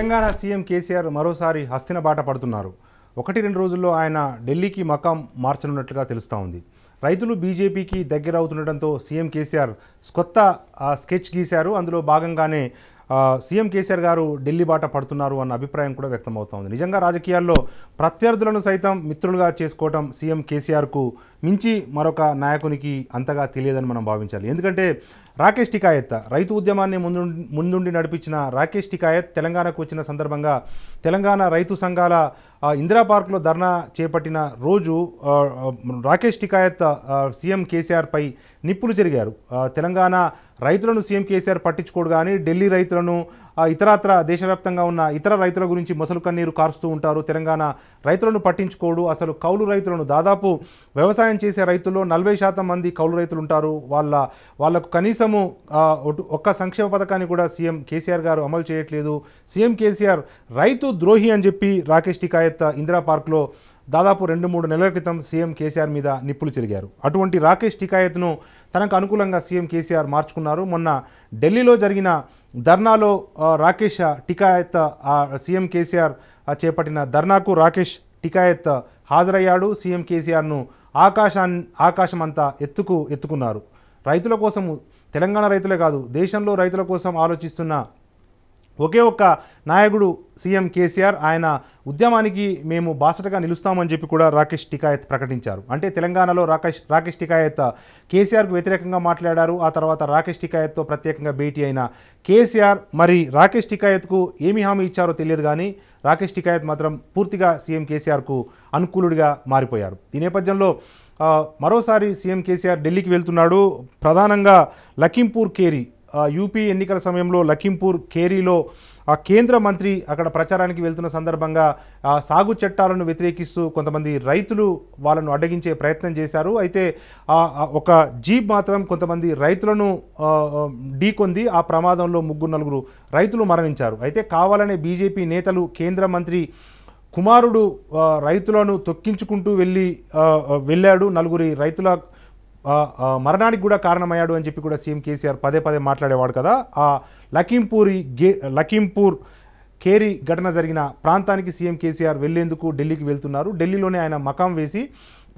Telangana CM KCR మరోసారి హస్తిన బాట పడుతున్నారు ఒకటి రెండు రోజుల్లో ఆయన ఢిల్లీకి మకాం మార్చనున్నట్లుగా తెలుస్తూ ఉంది రైతులు బీజేపీకి దగ్గర అవుతుండటంతో సీఎం కేసీఆర్ కొత్త స్కెచ్ గీశారు అందులో భాగంగానే సీఎం కేసీఆర్ గారు ఢిల్లీ బాట పడుతున్నారు అన్న అభిప్రాయం కూడా వ్యక్తమవుతోంది నిజంగా రాజకీయాల్లో ప్రత్యర్థులను సైతం మిత్రులుగా చేసుకోవటం సీఎం కేసీఆర్కు మించి మరొక నాయకునికి అంతగా తెలియదని మనం భావించాలి ఎందుకంటే రాకేష్ టికాయత్ రైతు ఉద్యమాన్ని ముందు ముందుండి నడిపించిన రాకేష్ టికాయత్ తెలంగాణకు వచ్చిన సందర్భంగా తెలంగాణ రైతు సంఘాల ఇందిరా పార్కులో ధర్నా చేపట్టిన రోజు రాకేష్ టికాయత్ సీఎం కేసీఆర్పై నిప్పులు జరిగారు తెలంగాణ రైతులను సీఎం కేసీఆర్ పట్టించుకోడు కానీ ఢిల్లీ రైతులను ఇతరత్ర దేశవ్యాప్తంగా ఉన్న ఇతర రైతుల గురించి మొసలు కన్నీరు కారుస్తూ ఉంటారు తెలంగాణ రైతులను పట్టించుకోడు అసలు కౌలు రైతులను దాదాపు వ్యవసాయం చేసే రైతుల్లో నలభై శాతం మంది కౌలు రైతులు ఉంటారు వాళ్ళ వాళ్ళకు కనీసము ఒక్క సంక్షేమ పథకాన్ని కూడా సీఎం కేసీఆర్ గారు అమలు చేయట్లేదు సీఎం కేసీఆర్ రైతు ద్రోహి అని చెప్పి రాకేష్ టికాయత్ ఇందిరా పార్క్లో దాదాపు రెండు మూడు నెలల క్రితం సీఎం కేసీఆర్ మీద నిప్పులు చెరిగారు అటువంటి రాకేష్ టికాయత్ను తనకు అనుకూలంగా సీఎం కేసీఆర్ మార్చుకున్నారు మొన్న ఢిల్లీలో జరిగిన ధర్నాలో రాకేష్ టికాయత్ సీఎం కేసీఆర్ చేపట్టిన ధర్నాకు రాకేష్ టికాయత్ హాజరయ్యాడు సీఎం కేసీఆర్ను ఆకాశాన్ని ఆకాశం అంతా ఎత్తుకు ఎత్తుకున్నారు రైతుల కోసం తెలంగాణ రైతులే కాదు దేశంలో రైతుల కోసం ఆలోచిస్తున్న ఒకే ఒక్క నాయకుడు సీఎం కేసీఆర్ ఆయన ఉద్యమానికి మేము బాసటగా నిలుస్తామని చెప్పి కూడా రాకేష్ టికాయత్ ప్రకటించారు అంటే తెలంగాణలో రాకేష్ రాకేష్ టికాయత్ కేసీఆర్కు వ్యతిరేకంగా మాట్లాడారు ఆ తర్వాత రాకేష్ టికాయత్తో ప్రత్యేకంగా భేటీ అయిన కేసీఆర్ మరి రాకేష్ టికాయత్కు ఏమి హామీ ఇచ్చారో తెలియదు కానీ రాకేష్ టికాయత్ మాత్రం పూర్తిగా సీఎం కేసీఆర్కు అనుకూలుడిగా మారిపోయారు ఈ నేపథ్యంలో మరోసారి సీఎం కేసీఆర్ ఢిల్లీకి వెళ్తున్నాడు ప్రధానంగా లఖింపూర్ కేరీ యూపీ ఎన్నికల సమయంలో లఖింపూర్ కేరీలో ఆ కేంద్ర మంత్రి అక్కడ ప్రచారానికి వెళ్తున్న సందర్భంగా సాగు చట్టాలను వ్యతిరేకిస్తూ కొంతమంది రైతులు వాళ్ళను అడ్డగించే ప్రయత్నం చేశారు అయితే ఆ ఒక జీప్ మాత్రం కొంతమంది రైతులను ఢీకొంది ఆ ప్రమాదంలో ముగ్గురు నలుగురు రైతులు మరణించారు అయితే కావాలనే బీజేపీ నేతలు కేంద్ర మంత్రి కుమారుడు రైతులను తొక్కించుకుంటూ వెళ్ళి వెళ్ళాడు నలుగురి రైతుల మరణానికి కూడా కారణమయ్యాడు అని చెప్పి కూడా సీఎం కేసీఆర్ పదే పదే మాట్లాడేవాడు కదా ఆ లఖీంపూరి గే లఖీంపూర్ కేరీ ఘటన జరిగిన ప్రాంతానికి సీఎం కేసీఆర్ వెళ్లేందుకు ఢిల్లీకి వెళ్తున్నారు ఢిల్లీలోనే ఆయన మకాం వేసి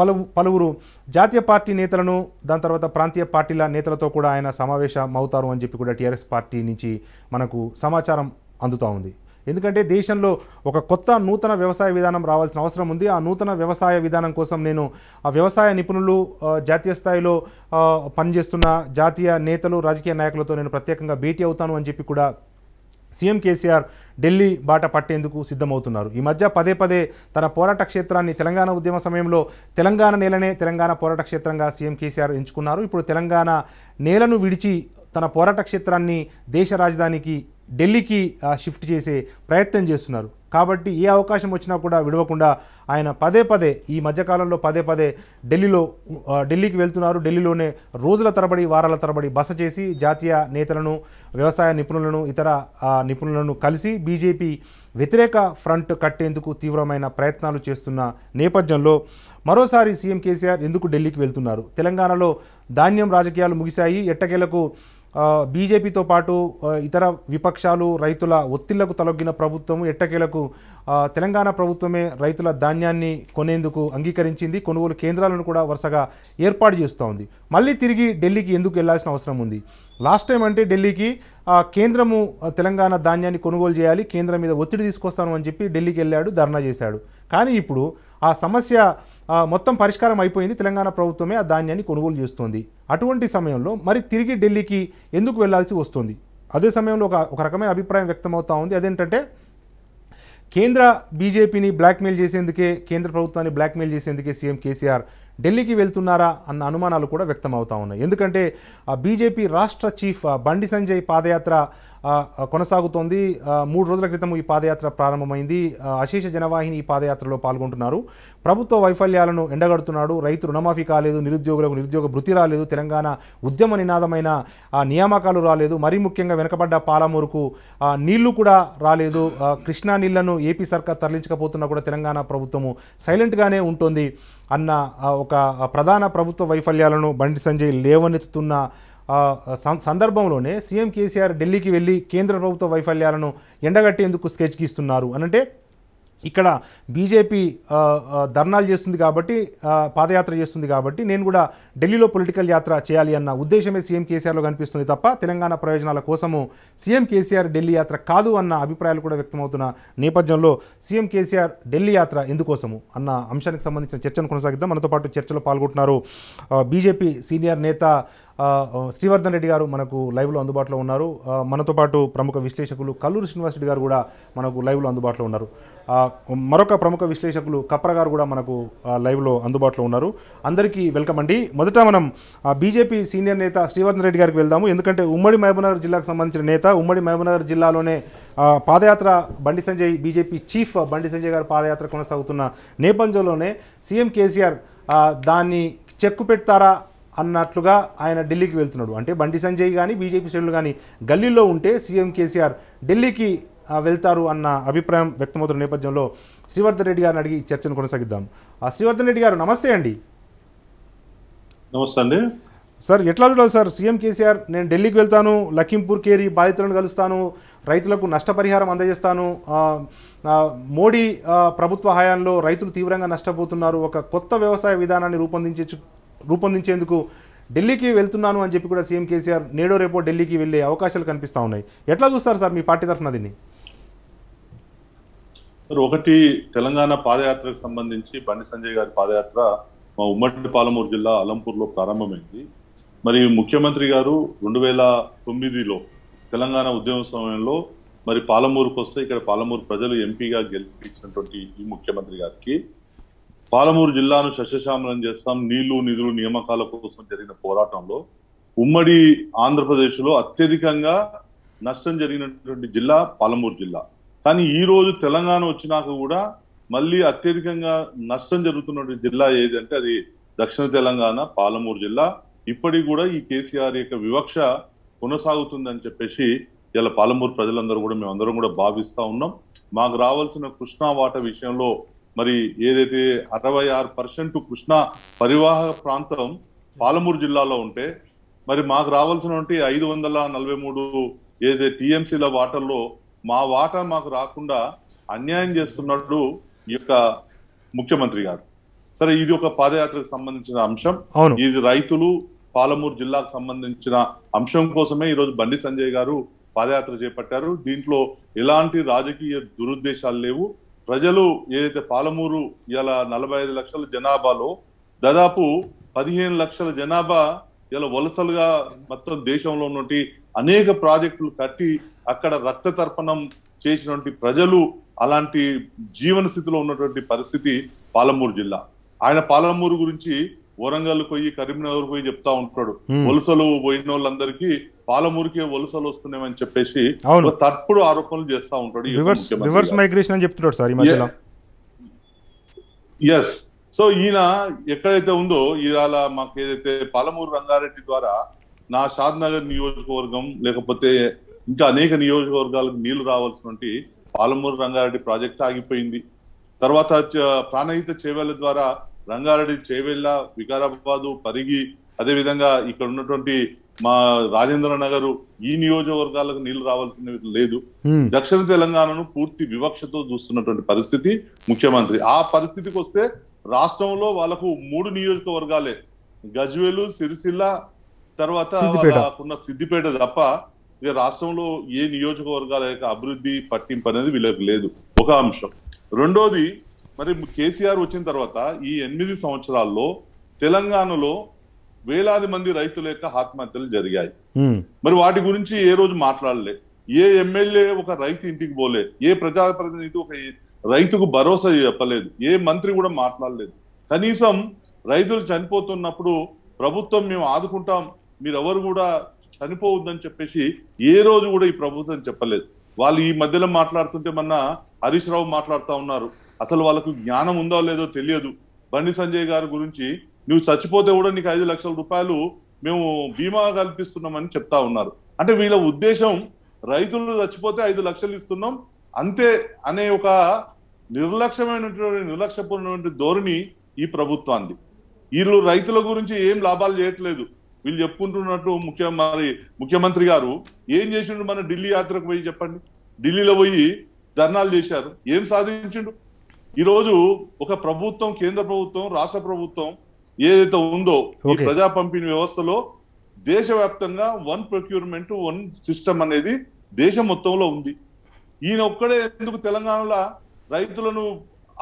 పలు పలువురు జాతీయ పార్టీ నేతలను దాని తర్వాత ప్రాంతీయ పార్టీల నేతలతో కూడా ఆయన సమావేశం అవుతారు అని చెప్పి కూడా టీఆర్ఎస్ పార్టీ నుంచి మనకు సమాచారం అందుతూ ఉంది ఎందుకంటే దేశంలో ఒక కొత్త నూతన వ్యవసాయ విధానం రావాల్సిన అవసరం ఉంది ఆ నూతన వ్యవసాయ విధానం కోసం నేను ఆ వ్యవసాయ నిపుణులు జాతీయ స్థాయిలో పనిచేస్తున్న జాతీయ నేతలు రాజకీయ నాయకులతో నేను ప్రత్యేకంగా భేటీ అవుతాను అని చెప్పి కూడా సీఎం కేసీఆర్ ఢిల్లీ బాట పట్టేందుకు సిద్ధమవుతున్నారు ఈ మధ్య పదే పదే తన పోరాట క్షేత్రాన్ని తెలంగాణ ఉద్యమ సమయంలో తెలంగాణ నేలనే తెలంగాణ పోరాట క్షేత్రంగా సీఎం కేసీఆర్ ఎంచుకున్నారు ఇప్పుడు తెలంగాణ నేలను విడిచి తన పోరాట క్షేత్రాన్ని దేశ రాజధానికి ఢిల్లీకి షిఫ్ట్ చేసే ప్రయత్నం చేస్తున్నారు కాబట్టి ఏ అవకాశం వచ్చినా కూడా విడవకుండా ఆయన పదే పదే ఈ మధ్యకాలంలో పదే పదే ఢిల్లీలో ఢిల్లీకి వెళ్తున్నారు ఢిల్లీలోనే రోజుల తరబడి వారాల తరబడి బస చేసి జాతీయ నేతలను వ్యవసాయ నిపుణులను ఇతర నిపుణులను కలిసి బీజేపీ వ్యతిరేక ఫ్రంట్ కట్టేందుకు తీవ్రమైన ప్రయత్నాలు చేస్తున్న నేపథ్యంలో మరోసారి సీఎం కేసీఆర్ ఎందుకు ఢిల్లీకి వెళ్తున్నారు తెలంగాణలో ధాన్యం రాజకీయాలు ముగిశాయి ఎట్టకేలకు బీజేపీతో పాటు ఇతర విపక్షాలు రైతుల ఒత్తిళ్లకు తొలగిన ప్రభుత్వం ఎట్టకేలకు తెలంగాణ ప్రభుత్వమే రైతుల ధాన్యాన్ని కొనేందుకు అంగీకరించింది కొనుగోలు కేంద్రాలను కూడా వరుసగా ఏర్పాటు చేస్తోంది మళ్ళీ తిరిగి ఢిల్లీకి ఎందుకు వెళ్లాల్సిన అవసరం ఉంది లాస్ట్ టైం అంటే ఢిల్లీకి కేంద్రము తెలంగాణ ధాన్యాన్ని కొనుగోలు చేయాలి కేంద్రం మీద ఒత్తిడి తీసుకొస్తాను అని చెప్పి ఢిల్లీకి వెళ్ళాడు ధర్నా చేశాడు కానీ ఇప్పుడు ఆ సమస్య మొత్తం పరిష్కారం అయిపోయింది తెలంగాణ ప్రభుత్వమే ఆ ధాన్యాన్ని కొనుగోలు చేస్తుంది అటువంటి సమయంలో మరి తిరిగి ఢిల్లీకి ఎందుకు వెళ్లాల్సి వస్తుంది అదే సమయంలో ఒక ఒక రకమైన అభిప్రాయం వ్యక్తమవుతూ ఉంది అదేంటంటే కేంద్ర బీజేపీని బ్లాక్మెయిల్ చేసేందుకే కేంద్ర ప్రభుత్వాన్ని బ్లాక్మెయిల్ చేసేందుకే సీఎం కేసీఆర్ ఢిల్లీకి వెళ్తున్నారా అన్న అనుమానాలు కూడా వ్యక్తమవుతా ఉన్నాయి ఎందుకంటే బీజేపీ రాష్ట్ర చీఫ్ బండి సంజయ్ పాదయాత్ర కొనసాగుతోంది మూడు రోజుల క్రితం ఈ పాదయాత్ర ప్రారంభమైంది అశేష జనవాహిని ఈ పాదయాత్రలో పాల్గొంటున్నారు ప్రభుత్వ వైఫల్యాలను ఎండగడుతున్నాడు రైతు రుణమాఫీ కాలేదు నిరుద్యోగులకు నిరుద్యోగ భృతి రాలేదు తెలంగాణ ఉద్యమ నినాదమైన నియామకాలు రాలేదు మరీ ముఖ్యంగా వెనకబడ్డ పాలమూరుకు నీళ్లు కూడా రాలేదు కృష్ణా నీళ్లను ఏపీ సర్కార్ తరలించకపోతున్నా కూడా తెలంగాణ ప్రభుత్వము సైలెంట్గానే ఉంటుంది అన్న ఒక ప్రధాన ప్రభుత్వ వైఫల్యాలను బండి సంజయ్ లేవనెత్తుతున్న సందర్భంలోనే సీఎం కేసీఆర్ ఢిల్లీకి వెళ్ళి కేంద్ర ప్రభుత్వ వైఫల్యాలను ఎండగట్టేందుకు స్కెచ్ గీస్తున్నారు అనంటే ఇక్కడ బీజేపీ ధర్నాలు చేస్తుంది కాబట్టి పాదయాత్ర చేస్తుంది కాబట్టి నేను కూడా ఢిల్లీలో పొలిటికల్ యాత్ర చేయాలి అన్న ఉద్దేశమే సీఎం కేసీఆర్లో కనిపిస్తుంది తప్ప తెలంగాణ ప్రయోజనాల కోసము సీఎం కేసీఆర్ ఢిల్లీ యాత్ర కాదు అన్న అభిప్రాయాలు కూడా వ్యక్తమవుతున్న నేపథ్యంలో సీఎం కేసీఆర్ ఢిల్లీ యాత్ర ఎందుకోసము అన్న అంశానికి సంబంధించిన చర్చను కొనసాగిద్దాం మనతో పాటు చర్చలో పాల్గొంటున్నారు బీజేపీ సీనియర్ నేత శ్రీవర్ధన్ రెడ్డి గారు మనకు లైవ్లో అందుబాటులో ఉన్నారు మనతో పాటు ప్రముఖ విశ్లేషకులు కల్లూరు శ్రీనివాస్ రెడ్డి గారు కూడా మనకు లైవ్లో అందుబాటులో ఉన్నారు మరొక ప్రముఖ విశ్లేషకులు కప్ర గారు కూడా మనకు లైవ్లో అందుబాటులో ఉన్నారు అందరికీ వెల్కమ్ అండి మొదట మనం బీజేపీ సీనియర్ నేత శ్రీవర్ధన్ రెడ్డి గారికి వెళ్దాము ఎందుకంటే ఉమ్మడి మహబూబ్నగర్ జిల్లాకు సంబంధించిన నేత ఉమ్మడి మహబూబ్నగర్ జిల్లాలోనే పాదయాత్ర బండి సంజయ్ బీజేపీ చీఫ్ బండి సంజయ్ గారు పాదయాత్ర కొనసాగుతున్న నేపథ్యంలోనే సీఎం కేసీఆర్ దాన్ని చెక్కు పెడతారా అన్నట్లుగా ఆయన ఢిల్లీకి వెళ్తున్నాడు అంటే బండి సంజయ్ కానీ బీజేపీ శ్రేణులు కానీ గల్లీలో ఉంటే సీఎం కేసీఆర్ ఢిల్లీకి వెళ్తారు అన్న అభిప్రాయం వ్యక్తమవుతున్న నేపథ్యంలో శ్రీవర్ధన్ రెడ్డి గారిని అడిగి చర్చను కొనసాగిద్దాం శ్రీవర్ధన్ రెడ్డి గారు నమస్తే అండి నమస్తే అండి సార్ ఎట్లా చూడాలి సార్ సీఎం కేసీఆర్ నేను ఢిల్లీకి వెళ్తాను లఖింపూర్ కేరి బాధితులను కలుస్తాను రైతులకు నష్టపరిహారం అందజేస్తాను మోడీ ప్రభుత్వ హయాంలో రైతులు తీవ్రంగా నష్టపోతున్నారు ఒక కొత్త వ్యవసాయ విధానాన్ని రూపొందించే రూపొందించేందుకు ఢిల్లీకి వెళ్తున్నాను అని చెప్పి కూడా సీఎం కేసీఆర్ నేడో రేపో ఢిల్లీకి వెళ్ళే అవకాశాలు కనిపిస్తూ ఉన్నాయి ఎట్లా చూస్తారు సార్ మీ పార్టీ తరఫున దీన్ని ఒకటి తెలంగాణ పాదయాత్రకు సంబంధించి బండి సంజయ్ గారి పాదయాత్ర మా ఉమ్మడి పాలమూరు జిల్లా అలంపూర్లో ప్రారంభమైంది మరి ముఖ్యమంత్రి గారు రెండు వేల తొమ్మిదిలో తెలంగాణ ఉద్యమ సమయంలో మరి పాలమూరుకు వస్తే ఇక్కడ పాలమూరు ప్రజలు ఎంపీగా గెలిపించినటువంటి ఈ ముఖ్యమంత్రి గారికి పాలమూరు జిల్లాను సస్యశ్యామలం చేస్తాం నీళ్లు నిధులు నియామకాల కోసం జరిగిన పోరాటంలో ఉమ్మడి ఆంధ్రప్రదేశ్ లో అత్యధికంగా నష్టం జరిగినటువంటి జిల్లా పాలమూరు జిల్లా కానీ ఈ రోజు తెలంగాణ వచ్చినాక కూడా మళ్ళీ అత్యధికంగా నష్టం జరుగుతున్నటువంటి జిల్లా ఏదంటే అది దక్షిణ తెలంగాణ పాలమూరు జిల్లా ఇప్పటికి కూడా ఈ కేసీఆర్ యొక్క వివక్ష కొనసాగుతుందని చెప్పేసి ఇలా పాలమూరు ప్రజలందరూ కూడా మేమందరం కూడా భావిస్తా ఉన్నాం మాకు రావాల్సిన కృష్ణా వాట విషయంలో మరి ఏదైతే అరవై ఆరు పర్సెంట్ కృష్ణా పరివాహక ప్రాంతం పాలమూరు జిల్లాలో ఉంటే మరి మాకు రావాల్సినటువంటి ఐదు వందల నలభై మూడు ఏదైతే టీఎంసీల వాటర్లో మా వాటా మాకు రాకుండా అన్యాయం చేస్తున్నట్టు ఈ యొక్క ముఖ్యమంత్రి గారు సరే ఇది ఒక పాదయాత్రకు సంబంధించిన అంశం ఇది రైతులు పాలమూరు జిల్లాకు సంబంధించిన అంశం కోసమే ఈరోజు బండి సంజయ్ గారు పాదయాత్ర చేపట్టారు దీంట్లో ఎలాంటి రాజకీయ దురుద్దేశాలు లేవు ప్రజలు ఏదైతే పాలమూరు ఇలా నలభై ఐదు లక్షల జనాభాలో దాదాపు పదిహేను లక్షల జనాభా ఇలా వలసలుగా మొత్తం దేశంలో ఉన్నటువంటి అనేక ప్రాజెక్టులు కట్టి అక్కడ రక్త తర్పణం చేసినటువంటి ప్రజలు అలాంటి జీవన స్థితిలో ఉన్నటువంటి పరిస్థితి పాలమూరు జిల్లా ఆయన పాలమూరు గురించి వరంగల్ పోయి కరీంనగర్ పోయి చెప్తా ఉంటాడు వలసలు పోయిన వాళ్ళందరికీ పాలమూరికే వలసలు వస్తున్నాయని చెప్పేసి తప్పుడు ఆరోపణలు చేస్తా ఉంటాడు రివర్స్ మైగ్రేషన్ అని చెప్తున్నాడు సార్ ఎస్ సో ఈయన ఎక్కడైతే ఉందో ఇవాళ మాకు ఏదైతే పాలమూరు రంగారెడ్డి ద్వారా నా షాద్ నగర్ నియోజకవర్గం లేకపోతే ఇంకా అనేక నియోజకవర్గాలకు నీళ్లు రావాల్సినటువంటి పాలమూరు రంగారెడ్డి ప్రాజెక్ట్ ఆగిపోయింది తర్వాత ప్రాణహిత చేవేళ్ల ద్వారా రంగారెడ్డి చేవెళ్ళ వికారాబాదు పరిగి అదే విధంగా ఇక్కడ ఉన్నటువంటి మా రాజేంద్ర నగర్ ఈ నియోజకవర్గాలకు నీళ్లు రావాల్సిన లేదు దక్షిణ తెలంగాణను పూర్తి వివక్షతో చూస్తున్నటువంటి పరిస్థితి ముఖ్యమంత్రి ఆ పరిస్థితికి వస్తే రాష్ట్రంలో వాళ్ళకు మూడు నియోజకవర్గాలే గజ్వేలు సిరిసిల్ల తర్వాత ఉన్న సిద్దిపేట తప్ప ఇక రాష్ట్రంలో ఏ నియోజకవర్గాల యొక్క అభివృద్ధి పట్టింపు అనేది వీళ్ళకి లేదు ఒక అంశం రెండోది మరి కేసీఆర్ వచ్చిన తర్వాత ఈ ఎనిమిది సంవత్సరాల్లో తెలంగాణలో వేలాది మంది రైతుల యొక్క ఆత్మహత్యలు జరిగాయి మరి వాటి గురించి ఏ రోజు మాట్లాడలే ఏ ఎమ్మెల్యే ఒక రైతు ఇంటికి పోలే ఏ ప్రజాప్రతినిధి ఒక రైతుకు భరోసా చెప్పలేదు ఏ మంత్రి కూడా మాట్లాడలేదు కనీసం రైతులు చనిపోతున్నప్పుడు ప్రభుత్వం మేము ఆదుకుంటాం మీరు ఎవరు కూడా చనిపోవద్దని చెప్పేసి ఏ రోజు కూడా ఈ ప్రభుత్వం చెప్పలేదు వాళ్ళు ఈ మధ్యలో మాట్లాడుతుంటే మన హరీష్ రావు మాట్లాడుతూ ఉన్నారు అసలు వాళ్ళకు జ్ఞానం ఉందో లేదో తెలియదు బండి సంజయ్ గారి గురించి నువ్వు చచ్చిపోతే కూడా నీకు ఐదు లక్షల రూపాయలు మేము బీమా కల్పిస్తున్నామని చెప్తా ఉన్నారు అంటే వీళ్ళ ఉద్దేశం రైతులు చచ్చిపోతే ఐదు లక్షలు ఇస్తున్నాం అంతే అనే ఒక నిర్లక్ష్యమైనటువంటి నిర్లక్ష్యపూర్ణమైన ధోరణి ఈ ప్రభుత్వాన్ని వీళ్ళు రైతుల గురించి ఏం లాభాలు చేయట్లేదు వీళ్ళు చెప్పుకుంటున్నట్టు ముఖ్య మరి ముఖ్యమంత్రి గారు ఏం చేసిండు మన ఢిల్లీ యాత్రకు పోయి చెప్పండి ఢిల్లీలో పోయి ధర్నాలు చేశారు ఏం సాధించిండు ఈరోజు ఒక ప్రభుత్వం కేంద్ర ప్రభుత్వం రాష్ట్ర ప్రభుత్వం ఏదైతే ఉందో ఈ ప్రజా పంపిణీ వ్యవస్థలో దేశవ్యాప్తంగా వన్ ప్రొక్యూర్మెంట్ వన్ సిస్టమ్ అనేది దేశం మొత్తంలో ఉంది ఈయన ఒక్కడే ఎందుకు తెలంగాణలో రైతులను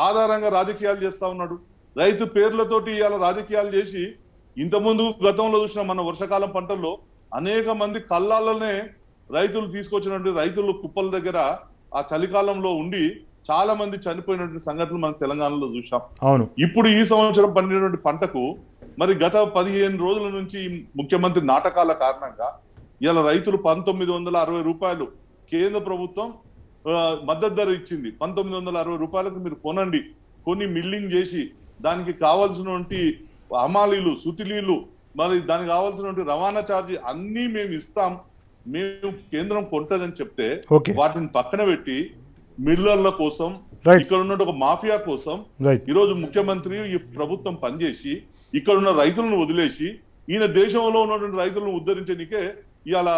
ఆధారంగా రాజకీయాలు చేస్తా ఉన్నాడు రైతు పేర్లతోటి ఇవాళ రాజకీయాలు చేసి ఇంతకుముందు గతంలో చూసిన మన వర్షాకాలం పంటల్లో అనేక మంది కళ్ళాలనే రైతులు తీసుకొచ్చినటువంటి రైతులు కుప్పల దగ్గర ఆ చలికాలంలో ఉండి చాలా మంది చనిపోయినటువంటి సంఘటనలు మనం తెలంగాణలో చూసాం అవును ఇప్పుడు ఈ సంవత్సరం పండినటువంటి పంటకు మరి గత పదిహేను రోజుల నుంచి ముఖ్యమంత్రి నాటకాల కారణంగా ఇలా రైతులు పంతొమ్మిది వందల అరవై రూపాయలు కేంద్ర ప్రభుత్వం మద్దతు ధర ఇచ్చింది పంతొమ్మిది వందల అరవై రూపాయలకు మీరు కొనండి కొన్ని మిల్లింగ్ చేసి దానికి కావాల్సినటువంటి అమాలీలు సుతిలీలు మరి దానికి కావాల్సినటువంటి రవాణా ఛార్జీ అన్ని మేము ఇస్తాం మేము కేంద్రం కొంటదని చెప్తే వాటిని పక్కన పెట్టి మిల్లర్ల కోసం ఇక్కడ ఉన్న ఒక మాఫియా కోసం ఈ రోజు ముఖ్యమంత్రి ఈ ప్రభుత్వం పనిచేసి ఇక్కడ ఉన్న రైతులను వదిలేసి ఈయన దేశంలో ఉన్నటువంటి రైతులను ఉద్ధరించడానికే ఇవాళ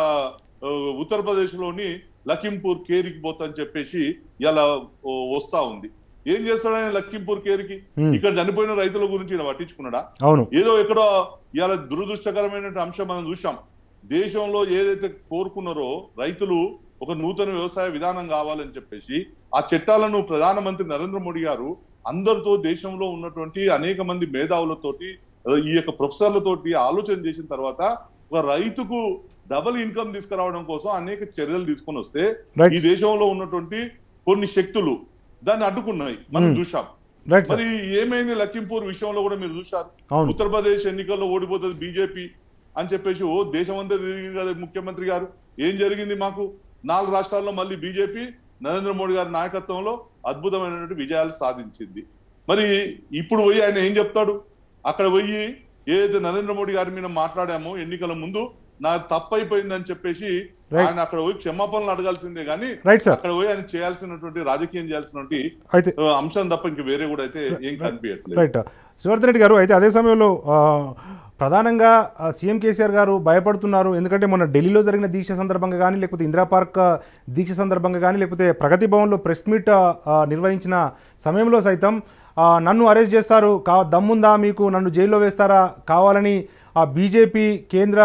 ఉత్తరప్రదేశ్ లోని లఖింపూర్ కేరికి పోతని చెప్పేసి ఇలా వస్తా ఉంది ఏం చేస్తాడని లఖింపూర్ కేరికి hmm. ఇక్కడ చనిపోయిన రైతుల గురించి ఇలా పట్టించుకున్నాడా ఏదో ఎక్కడో ఇలా దురదృష్టకరమైన అంశం మనం చూసాం దేశంలో ఏదైతే కోరుకున్నారో రైతులు ఒక నూతన వ్యవసాయ విధానం కావాలని చెప్పేసి ఆ చట్టాలను ప్రధానమంత్రి నరేంద్ర మోడీ గారు అందరితో దేశంలో ఉన్నటువంటి అనేక మంది మేధావులతోటి ఈ యొక్క ప్రొఫెసర్లతోటి ఆలోచన చేసిన తర్వాత ఒక రైతుకు డబుల్ ఇన్కమ్ తీసుకురావడం కోసం అనేక చర్యలు తీసుకొని వస్తే ఈ దేశంలో ఉన్నటువంటి కొన్ని శక్తులు దాన్ని అడ్డుకున్నాయి మనం hmm. చూసాం మరి ఏమైంది లఖింపూర్ విషయంలో కూడా మీరు చూసారు ఉత్తరప్రదేశ్ ఎన్నికల్లో ఓడిపోతుంది బీజేపీ అని చెప్పేసి ఓ దేశం అంతా తిరిగింది కదా ముఖ్యమంత్రి గారు ఏం జరిగింది మాకు నాలుగు రాష్ట్రాల్లో మళ్ళీ బీజేపీ నరేంద్ర మోడీ గారి నాయకత్వంలో అద్భుతమైనటువంటి విజయాలు సాధించింది మరి ఇప్పుడు పోయి ఆయన ఏం చెప్తాడు అక్కడ పోయి ఏదైతే నరేంద్ర మోడీ గారి మీద మాట్లాడామో ఎన్నికల ముందు నా తప్పైపోయిందని చెప్పేసి ఆయన అక్కడ పోయి క్షమాపణలు అడగాల్సిందే కానీ అక్కడ పోయి ఆయన చేయాల్సినటువంటి రాజకీయం చేయాల్సినటువంటి అంశం తప్ప ఇంక వేరే కూడా అయితే ఏం కనిపించట్లేదు రైట్ శివర్ధన్ రెడ్డి గారు అయితే అదే సమయంలో ప్రధానంగా సీఎం కేసీఆర్ గారు భయపడుతున్నారు ఎందుకంటే మొన్న ఢిల్లీలో జరిగిన దీక్ష సందర్భంగా కానీ లేకపోతే ఇందిరాపార్క్ దీక్ష సందర్భంగా కానీ లేకపోతే ప్రగతి భవన్లో ప్రెస్ మీట్ నిర్వహించిన సమయంలో సైతం నన్ను అరెస్ట్ చేస్తారు కా దమ్ముందా మీకు నన్ను జైల్లో వేస్తారా కావాలని ఆ బీజేపీ కేంద్ర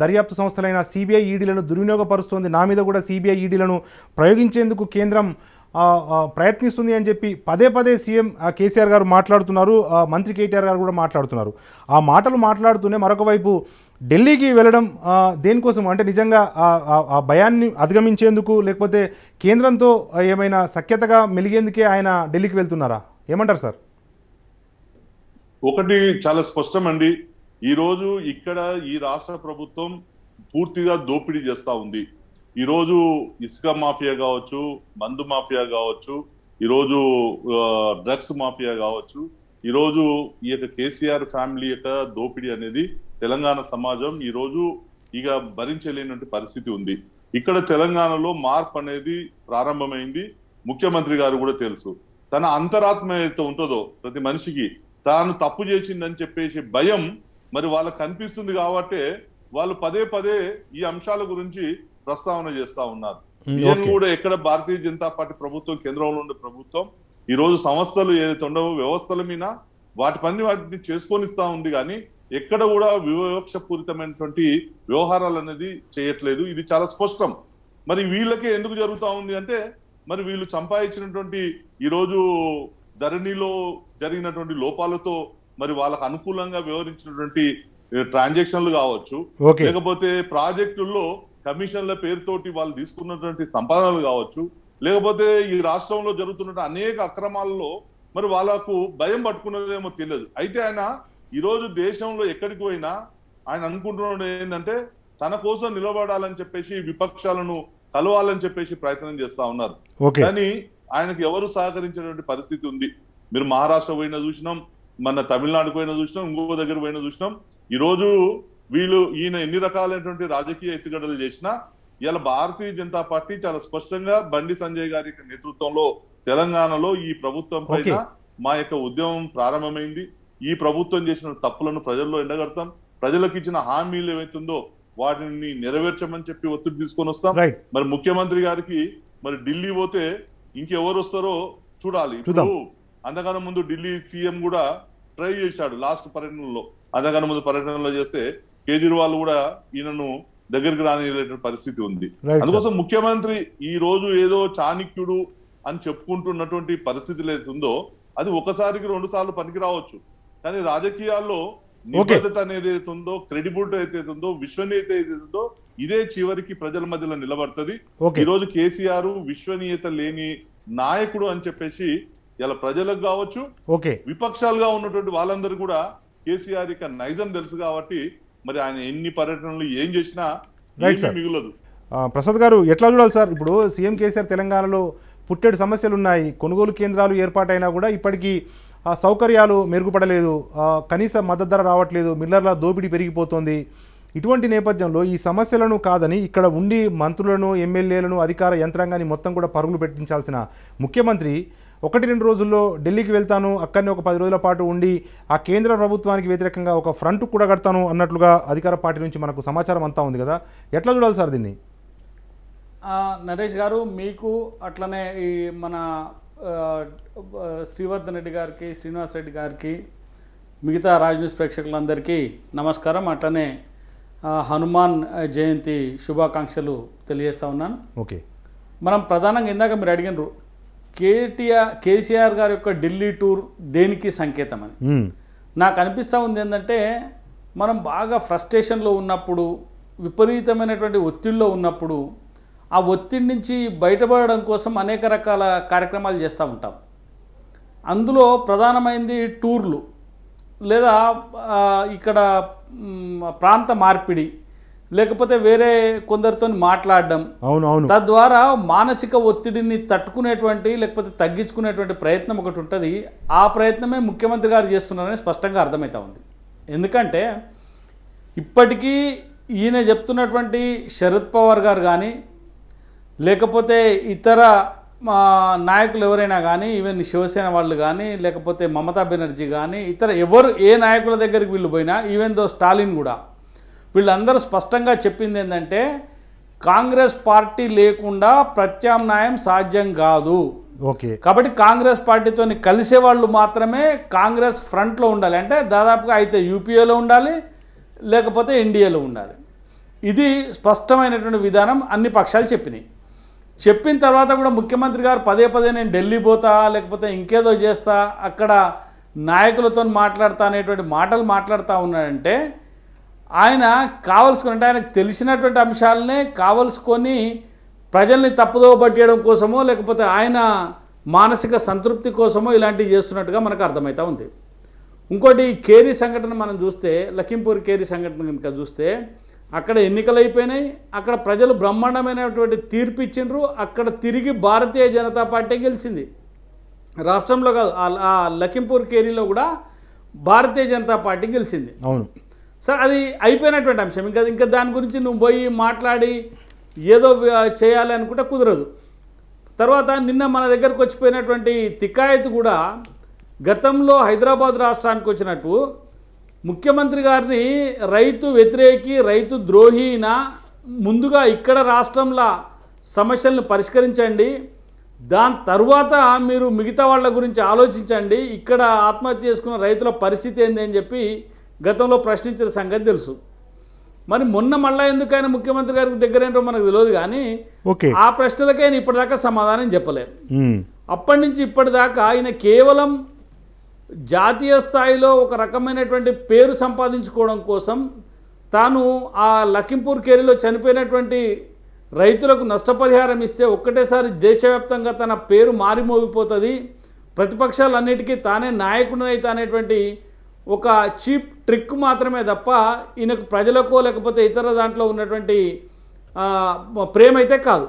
దర్యాప్తు సంస్థలైన సిబిఐ ఈడీలను దుర్వినియోగపరుస్తోంది నా మీద కూడా సిబిఐ ఈడీలను ప్రయోగించేందుకు కేంద్రం ప్రయత్నిస్తుంది అని చెప్పి పదే పదే సీఎం కేసీఆర్ గారు మాట్లాడుతున్నారు మంత్రి కేటీఆర్ గారు కూడా మాట్లాడుతున్నారు ఆ మాటలు మాట్లాడుతూనే మరొక వైపు ఢిల్లీకి వెళ్ళడం దేనికోసం అంటే నిజంగా ఆ భయాన్ని అధిగమించేందుకు లేకపోతే కేంద్రంతో ఏమైనా సఖ్యతగా మెలిగేందుకే ఆయన ఢిల్లీకి వెళ్తున్నారా ఏమంటారు సార్ ఒకటి చాలా స్పష్టం అండి ఈరోజు ఇక్కడ ఈ రాష్ట్ర ప్రభుత్వం పూర్తిగా దోపిడీ చేస్తూ ఉంది ఈరోజు ఇసుక మాఫియా కావచ్చు మందు మాఫియా కావచ్చు ఈరోజు డ్రగ్స్ మాఫియా కావచ్చు ఈరోజు ఈ యొక్క కేసీఆర్ ఫ్యామిలీ యొక్క దోపిడీ అనేది తెలంగాణ సమాజం ఈరోజు ఇక భరించలేనటువంటి పరిస్థితి ఉంది ఇక్కడ తెలంగాణలో మార్పు అనేది ప్రారంభమైంది ముఖ్యమంత్రి గారు కూడా తెలుసు తన అంతరాత్మ ఏదైతే ఉంటుందో ప్రతి మనిషికి తాను తప్పు చేసిందని చెప్పేసి భయం మరి వాళ్ళకు కనిపిస్తుంది కాబట్టే వాళ్ళు పదే పదే ఈ అంశాల గురించి ప్రస్తావన చేస్తా ఉన్నారు నేను కూడా ఎక్కడ భారతీయ జనతా పార్టీ ప్రభుత్వం కేంద్రంలో ఉండే ప్రభుత్వం ఈ రోజు సంస్థలు ఏదైతే ఉండవో వ్యవస్థల మీద వాటి పని వాటిని చేసుకొనిస్తా ఉంది కానీ ఎక్కడ కూడా వివక్ష పూరితమైనటువంటి వ్యవహారాలు అనేది చేయట్లేదు ఇది చాలా స్పష్టం మరి వీళ్ళకే ఎందుకు జరుగుతూ ఉంది అంటే మరి వీళ్ళు సంపాదించినటువంటి ఈరోజు ధరణిలో జరిగినటువంటి లోపాలతో మరి వాళ్ళకు అనుకూలంగా వివరించినటువంటి ట్రాన్సాక్షన్లు కావచ్చు లేకపోతే ప్రాజెక్టుల్లో కమిషన్ల పేరుతోటి వాళ్ళు తీసుకున్నటువంటి సంపాదనలు కావచ్చు లేకపోతే ఈ రాష్ట్రంలో జరుగుతున్న అనేక అక్రమాల్లో మరి వాళ్ళకు భయం పట్టుకున్నదేమో తెలియదు అయితే ఆయన ఈరోజు దేశంలో ఎక్కడికి పోయినా ఆయన అనుకుంటున్నాడు ఏంటంటే తన కోసం నిలబడాలని చెప్పేసి విపక్షాలను కలవాలని చెప్పేసి ప్రయత్నం చేస్తా ఉన్నారు కానీ ఆయనకు ఎవరు సహకరించినటువంటి పరిస్థితి ఉంది మీరు మహారాష్ట్ర పోయినా చూసినాం మన తమిళనాడు పోయినా చూసినాం ఇంకో దగ్గర పోయినా చూసినాం ఈరోజు వీళ్ళు ఈయన ఎన్ని రకాలైనటువంటి రాజకీయ ఎత్తుగడలు చేసినా ఇలా భారతీయ జనతా పార్టీ చాలా స్పష్టంగా బండి సంజయ్ గారి నేతృత్వంలో తెలంగాణలో ఈ ప్రభుత్వం పైన మా యొక్క ఉద్యమం ప్రారంభమైంది ఈ ప్రభుత్వం చేసిన తప్పులను ప్రజల్లో ఎండగడతాం ప్రజలకు ఇచ్చిన హామీలు ఏమైతుందో వాటిని నెరవేర్చమని చెప్పి ఒత్తిడి తీసుకొని వస్తాం మరి ముఖ్యమంత్రి గారికి మరి ఢిల్లీ పోతే ఇంకెవరు వస్తారో చూడాలి ఇప్పుడు అంతకన్నా ముందు ఢిల్లీ సీఎం కూడా ట్రై చేశాడు లాస్ట్ పర్యటనలో అంతకన్నా ముందు పర్యటనలో చేస్తే కేజ్రీవాల్ కూడా ఈయనను దగ్గరికి రాని పరిస్థితి ఉంది అందుకోసం ముఖ్యమంత్రి ఈ రోజు ఏదో చాణిక్యుడు అని చెప్పుకుంటున్నటువంటి పరిస్థితులు ఏదైతుందో అది ఒకసారికి రెండు సార్లు పనికి రావచ్చు కానీ రాజకీయాల్లో నిబద్ధత అనేది క్రెడిబుల్ క్రెడిబిలిటీ ఉందో విశ్వనీయత ఉందో ఇదే చివరికి ప్రజల మధ్యలో నిలబడుతుంది ఈ రోజు కేసీఆర్ విశ్వనీయత లేని నాయకుడు అని చెప్పేసి ఇలా ప్రజలకు కావచ్చు విపక్షాలుగా ఉన్నటువంటి వాళ్ళందరూ కూడా కేసీఆర్ ఇక నైజం తెలుసు కాబట్టి మరి ఆయన ఎన్ని పర్యటనలు ఏం చేసినా మిగులదు ప్రసాద్ గారు ఎట్లా చూడాలి సార్ ఇప్పుడు సీఎం కేసీఆర్ తెలంగాణలో పుట్టెడు సమస్యలు ఉన్నాయి కొనుగోలు కేంద్రాలు ఏర్పాటైనా కూడా ఇప్పటికీ ఆ సౌకర్యాలు మెరుగుపడలేదు కనీస మద్దతు ధర రావట్లేదు మిల్లర్ల దోపిడీ పెరిగిపోతుంది ఇటువంటి నేపథ్యంలో ఈ సమస్యలను కాదని ఇక్కడ ఉండి మంత్రులను ఎమ్మెల్యేలను అధికార యంత్రాంగాన్ని మొత్తం కూడా పరుగులు పెట్టించాల్సిన ముఖ్యమంత్రి ఒకటి రెండు రోజుల్లో ఢిల్లీకి వెళ్తాను అక్కడనే ఒక పది రోజుల పాటు ఉండి ఆ కేంద్ర ప్రభుత్వానికి వ్యతిరేకంగా ఒక ఫ్రంట్ కూడా కడతాను అన్నట్లుగా అధికార పార్టీ నుంచి మనకు సమాచారం అంతా ఉంది కదా ఎట్లా చూడాలి సార్ దీన్ని నరేష్ గారు మీకు అట్లనే ఈ మన శ్రీవర్ధన్ రెడ్డి గారికి శ్రీనివాస్ రెడ్డి గారికి మిగతా రాజ్ న్యూస్ ప్రేక్షకులందరికీ నమస్కారం అట్లనే హనుమాన్ జయంతి శుభాకాంక్షలు తెలియజేస్తా ఉన్నాను ఓకే మనం ప్రధానంగా ఇందాక మీరు అడిగినరు కేటీఆర్ కేసీఆర్ గారి యొక్క ఢిల్లీ టూర్ దేనికి సంకేతం అని నాకు అనిపిస్తూ ఉంది ఏంటంటే మనం బాగా ఫ్రస్ట్రేషన్లో ఉన్నప్పుడు విపరీతమైనటువంటి ఒత్తిడిలో ఉన్నప్పుడు ఆ ఒత్తిడి నుంచి బయటపడడం కోసం అనేక రకాల కార్యక్రమాలు చేస్తూ ఉంటాం అందులో ప్రధానమైనది టూర్లు లేదా ఇక్కడ ప్రాంత మార్పిడి లేకపోతే వేరే కొందరితో మాట్లాడడం అవును అవును తద్వారా మానసిక ఒత్తిడిని తట్టుకునేటువంటి లేకపోతే తగ్గించుకునేటువంటి ప్రయత్నం ఒకటి ఉంటుంది ఆ ప్రయత్నమే ముఖ్యమంత్రి గారు చేస్తున్నారని స్పష్టంగా అర్థమవుతా ఉంది ఎందుకంటే ఇప్పటికీ ఈయన చెప్తున్నటువంటి శరద్ పవార్ గారు కానీ లేకపోతే ఇతర నాయకులు ఎవరైనా కానీ ఈవెన్ శివసేన వాళ్ళు కానీ లేకపోతే మమతా బెనర్జీ కానీ ఇతర ఎవరు ఏ నాయకుల దగ్గరికి వీళ్ళు పోయినా ఈవెన్ దో స్టాలిన్ కూడా వీళ్ళందరూ స్పష్టంగా చెప్పింది ఏంటంటే కాంగ్రెస్ పార్టీ లేకుండా ప్రత్యామ్నాయం సాధ్యం కాదు ఓకే కాబట్టి కాంగ్రెస్ పార్టీతో కలిసే వాళ్ళు మాత్రమే కాంగ్రెస్ ఫ్రంట్లో ఉండాలి అంటే దాదాపుగా అయితే యూపీఏలో ఉండాలి లేకపోతే ఎన్డీఏలో ఉండాలి ఇది స్పష్టమైనటువంటి విధానం అన్ని పక్షాలు చెప్పినాయి చెప్పిన తర్వాత కూడా ముఖ్యమంత్రి గారు పదే పదే నేను ఢిల్లీ పోతా లేకపోతే ఇంకేదో చేస్తా అక్కడ నాయకులతో మాట్లాడతా అనేటువంటి మాటలు మాట్లాడుతూ ఉన్నాడంటే ఆయన కావలసుకుని అంటే ఆయనకు తెలిసినటువంటి అంశాలనే కావలసుకొని ప్రజల్ని తప్పుదో పట్టేయడం కోసమో లేకపోతే ఆయన మానసిక సంతృప్తి కోసమో ఇలాంటివి చేస్తున్నట్టుగా మనకు అర్థమవుతూ ఉంది ఇంకోటి కేరీ సంఘటన మనం చూస్తే లఖింపూర్ కేరీ సంఘటన కనుక చూస్తే అక్కడ ఎన్నికలు అయిపోయినాయి అక్కడ ప్రజలు బ్రహ్మాండమైనటువంటి తీర్పు ఇచ్చినారు అక్కడ తిరిగి భారతీయ జనతా పార్టీ గెలిచింది రాష్ట్రంలో కాదు ఆ లఖింపూర్ కేరీలో కూడా భారతీయ జనతా పార్టీ గెలిచింది అవును సార్ అది అయిపోయినటువంటి అంశం ఇంకా ఇంకా దాని గురించి నువ్వు పోయి మాట్లాడి ఏదో చేయాలి అనుకుంటే కుదరదు తర్వాత నిన్న మన దగ్గరకు వచ్చిపోయినటువంటి తికాయత్ కూడా గతంలో హైదరాబాద్ రాష్ట్రానికి వచ్చినట్టు ముఖ్యమంత్రి గారిని రైతు వ్యతిరేకి రైతు ద్రోహీన ముందుగా ఇక్కడ రాష్ట్రంలో సమస్యలను పరిష్కరించండి దాని తర్వాత మీరు మిగతా వాళ్ళ గురించి ఆలోచించండి ఇక్కడ ఆత్మహత్య చేసుకున్న రైతుల పరిస్థితి ఏంది అని చెప్పి గతంలో ప్రశ్నించిన సంగతి తెలుసు మరి మొన్న మళ్ళా ఎందుకు ఆయన ముఖ్యమంత్రి గారికి దగ్గరేంటో మనకు తెలియదు కానీ ఆ ప్రశ్నలకే ఆయన ఇప్పటిదాకా సమాధానం చెప్పలేదు అప్పటి నుంచి ఇప్పటిదాకా ఆయన కేవలం జాతీయ స్థాయిలో ఒక రకమైనటువంటి పేరు సంపాదించుకోవడం కోసం తాను ఆ లఖింపూర్ కేరీలో చనిపోయినటువంటి రైతులకు నష్టపరిహారం ఇస్తే ఒక్కటేసారి దేశవ్యాప్తంగా తన పేరు మారిమోగిపోతుంది ప్రతిపక్షాలన్నిటికీ తానే నాయకుడినైతే అనేటువంటి ఒక చీప్ ట్రిక్ మాత్రమే తప్ప ఈయనకు ప్రజలకు లేకపోతే ఇతర దాంట్లో ఉన్నటువంటి ప్రేమ అయితే కాదు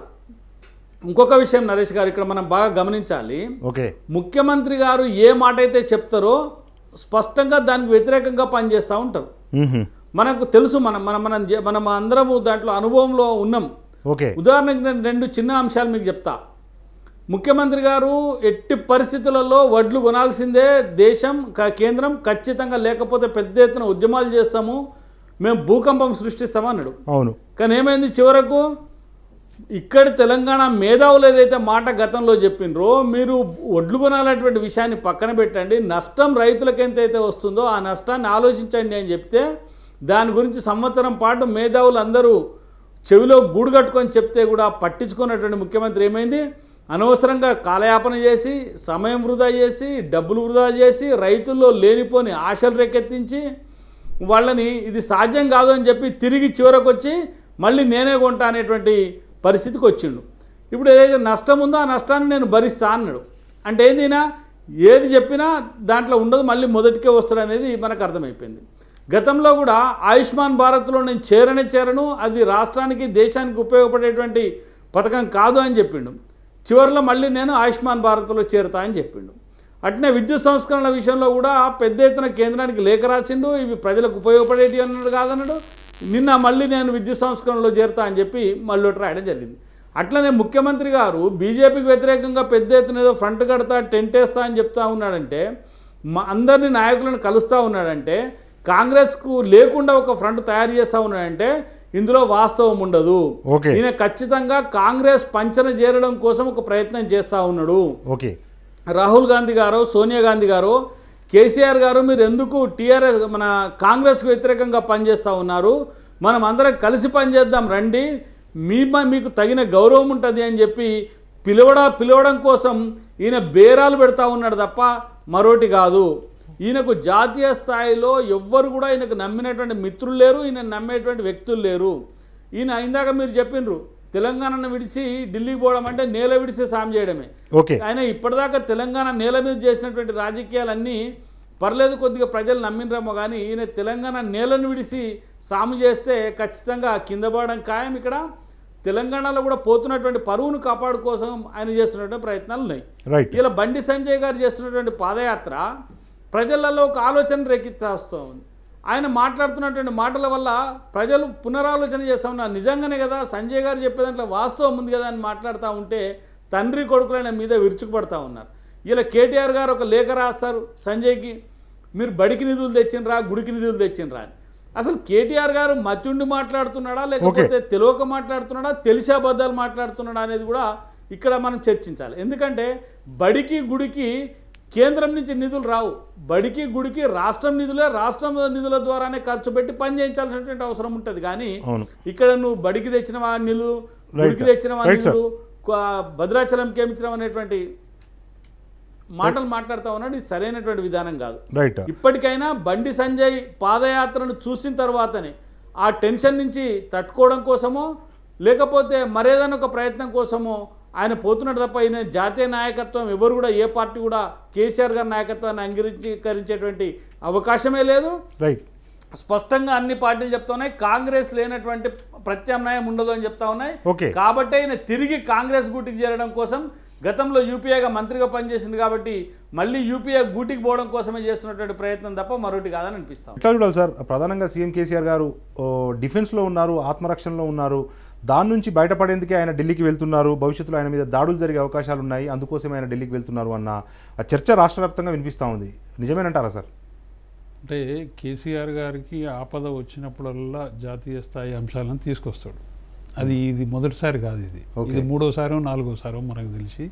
ఇంకొక విషయం నరేష్ గారు ఇక్కడ మనం బాగా గమనించాలి ఓకే ముఖ్యమంత్రి గారు ఏ మాట అయితే చెప్తారో స్పష్టంగా దానికి వ్యతిరేకంగా పనిచేస్తూ ఉంటారు మనకు తెలుసు మనం మనం మనం మనం అందరము దాంట్లో అనుభవంలో ఉన్నాం ఓకే ఉదాహరణకు నేను రెండు చిన్న అంశాలు మీకు చెప్తాను ముఖ్యమంత్రి గారు ఎట్టి పరిస్థితులలో వడ్లు కొనాల్సిందే దేశం కేంద్రం ఖచ్చితంగా లేకపోతే పెద్ద ఎత్తున ఉద్యమాలు చేస్తాము మేము భూకంపం సృష్టిస్తామన్నాడు అవును కానీ ఏమైంది చివరకు ఇక్కడ తెలంగాణ మేధావులు ఏదైతే మాట గతంలో చెప్పినరో మీరు ఒడ్లు కొనాలనేటువంటి విషయాన్ని పక్కన పెట్టండి నష్టం రైతులకు ఎంతైతే వస్తుందో ఆ నష్టాన్ని ఆలోచించండి అని చెప్తే దాని గురించి సంవత్సరం పాటు మేధావులు అందరూ చెవిలో గూడు కట్టుకొని చెప్తే కూడా పట్టించుకున్నటువంటి ముఖ్యమంత్రి ఏమైంది అనవసరంగా కాలయాపన చేసి సమయం వృధా చేసి డబ్బులు వృధా చేసి రైతుల్లో లేనిపోని ఆశలు రేకెత్తించి వాళ్ళని ఇది సాధ్యం కాదు అని చెప్పి తిరిగి చివరకు వచ్చి మళ్ళీ నేనే కొంటా అనేటువంటి పరిస్థితికి వచ్చిండు ఇప్పుడు ఏదైతే నష్టం ఉందో ఆ నష్టాన్ని నేను భరిస్తా అన్నాడు అంటే ఏందినా ఏది చెప్పినా దాంట్లో ఉండదు మళ్ళీ మొదటికే వస్తాడు అనేది మనకు అర్థమైపోయింది గతంలో కూడా ఆయుష్మాన్ భారత్లో నేను చేరనే చేరను అది రాష్ట్రానికి దేశానికి ఉపయోగపడేటువంటి పథకం కాదు అని చెప్పిండు చివరిలో మళ్ళీ నేను ఆయుష్మాన్ భారత్లో చేరుతా అని చెప్పిండు అట్నే విద్యుత్ సంస్కరణల విషయంలో కూడా పెద్ద ఎత్తున కేంద్రానికి లేఖ రాసిండు ఇవి ప్రజలకు ఉపయోగపడేటి అన్నాడు కాదన్నాడు నిన్న మళ్ళీ నేను విద్యుత్ సంస్కరణలో చేరుతా అని చెప్పి మళ్ళీ రాయడం జరిగింది అట్లనే ముఖ్యమంత్రి గారు బీజేపీకి వ్యతిరేకంగా పెద్ద ఎత్తున ఏదో ఫ్రంట్ కడతా టెంట్ వేస్తా అని చెప్తా ఉన్నాడంటే మా అందరినీ నాయకులను కలుస్తూ ఉన్నాడంటే కాంగ్రెస్కు లేకుండా ఒక ఫ్రంట్ తయారు చేస్తూ ఉన్నాడంటే ఇందులో వాస్తవం ఉండదు ఈయన ఖచ్చితంగా కాంగ్రెస్ పంచన చేరడం కోసం ఒక ప్రయత్నం చేస్తూ ఉన్నాడు ఓకే రాహుల్ గాంధీ గారు సోనియా గాంధీ గారు కేసీఆర్ గారు మీరు ఎందుకు టీఆర్ఎస్ మన కాంగ్రెస్కు వ్యతిరేకంగా పనిచేస్తూ ఉన్నారు మనం అందరం కలిసి పనిచేద్దాం రండి మీ మీకు తగిన గౌరవం ఉంటుంది అని చెప్పి పిలవడా పిలవడం కోసం ఈయన బేరాలు పెడతా ఉన్నాడు తప్ప మరోటి కాదు ఈయనకు జాతీయ స్థాయిలో ఎవ్వరు కూడా ఈయనకు నమ్మినటువంటి మిత్రులు లేరు ఈయన నమ్మేటువంటి వ్యక్తులు లేరు ఈయన అయిందాక మీరు చెప్పినారు తెలంగాణను విడిచి ఢిల్లీకి పోవడం అంటే నేల విడిచి సాయం చేయడమే ఓకే ఆయన ఇప్పటిదాకా తెలంగాణ నేల మీద చేసినటువంటి రాజకీయాలన్నీ పర్లేదు కొద్దిగా ప్రజలు నమ్మినరేమో కానీ ఈయన తెలంగాణ నేలను విడిసి సాము చేస్తే ఖచ్చితంగా కింద పడడం ఖాయం ఇక్కడ తెలంగాణలో కూడా పోతున్నటువంటి పరువును కాపాడు కోసం ఆయన చేస్తున్నటువంటి ప్రయత్నాలు ఉన్నాయి ఇలా బండి సంజయ్ గారు చేస్తున్నటువంటి పాదయాత్ర ప్రజలలో ఒక ఆలోచన రేకెత్తాస్తూ ఉంది ఆయన మాట్లాడుతున్నటువంటి మాటల వల్ల ప్రజలు పునరాలోచన చేస్తూ ఉన్నారు నిజంగానే కదా సంజయ్ గారు చెప్పే దాంట్లో వాస్తవం ఉంది కదా అని మాట్లాడుతూ ఉంటే తండ్రి కొడుకులైన మీద విరుచుకుపడతా ఉన్నారు ఇలా కేటీఆర్ గారు ఒక లేఖ రాస్తారు సంజయ్కి మీరు బడికి నిధులు తెచ్చిండ్రా గుడికి నిధులు తెచ్చిండ్రా అని అసలు కేటీఆర్ గారు మత్యుండి మాట్లాడుతున్నాడా లేకపోతే తెలియక మాట్లాడుతున్నాడా తెలిసి అబద్ధాలు మాట్లాడుతున్నాడా అనేది కూడా ఇక్కడ మనం చర్చించాలి ఎందుకంటే బడికి గుడికి కేంద్రం నుంచి నిధులు రావు బడికి గుడికి రాష్ట్రం నిధులే రాష్ట్రం నిధుల ద్వారానే ఖర్చు పెట్టి పని చేయించాల్సినటువంటి అవసరం ఉంటుంది కానీ ఇక్కడ నువ్వు బడికి తెచ్చిన వాళ్ళు నిధులు గుడికి తెచ్చిన వాళ్ళు భద్రాచలం కేమించడం అనేటువంటి మాటలు మాట్లాడుతా ఉన్నాడు ఇది సరైనటువంటి విధానం కాదు ఇప్పటికైనా బండి సంజయ్ పాదయాత్రను చూసిన తర్వాతనే ఆ టెన్షన్ నుంచి తట్టుకోవడం కోసమో లేకపోతే మరేదైనా ఒక ప్రయత్నం కోసమో ఆయన పోతున్నాడు తప్ప ఈయన జాతీయ నాయకత్వం ఎవరు కూడా ఏ పార్టీ కూడా కేసీఆర్ గారి నాయకత్వాన్ని అంగీకరించేటువంటి అవకాశమే లేదు రైట్ స్పష్టంగా అన్ని పార్టీలు చెప్తా ఉన్నాయి కాంగ్రెస్ లేనటువంటి ప్రత్యామ్నాయం ఉండదు అని చెప్తా ఉన్నాయి కాబట్టి ఆయన తిరిగి కాంగ్రెస్ గూటికి చేరడం కోసం గతంలో యూపీఏగా మంత్రిగా పనిచేసింది కాబట్టి మళ్ళీ యూపీఏ గూటికి పోవడం కోసమే చేస్తున్నటువంటి ప్రయత్నం తప్ప మరొకటి కాదని అనిపిస్తాం చూడాలి సార్ ప్రధానంగా సీఎం కేసీఆర్ గారు డిఫెన్స్లో ఉన్నారు ఆత్మరక్షణలో ఉన్నారు దాని నుంచి బయటపడేందుకే ఆయన ఢిల్లీకి వెళ్తున్నారు భవిష్యత్తులో ఆయన మీద దాడులు జరిగే అవకాశాలు ఉన్నాయి అందుకోసమే ఆయన ఢిల్లీకి వెళ్తున్నారు అన్న చర్చ రాష్ట్ర వ్యాప్తంగా వినిపిస్తూ ఉంది నిజమేనంటారా సార్ అంటే కేసీఆర్ గారికి ఆపద వచ్చినప్పుడల్లా జాతీయ స్థాయి అంశాలను తీసుకొస్తాడు అది ఇది మొదటిసారి కాదు ఇది ఇది మూడోసారో నాలుగోసారో మనకు తెలిసి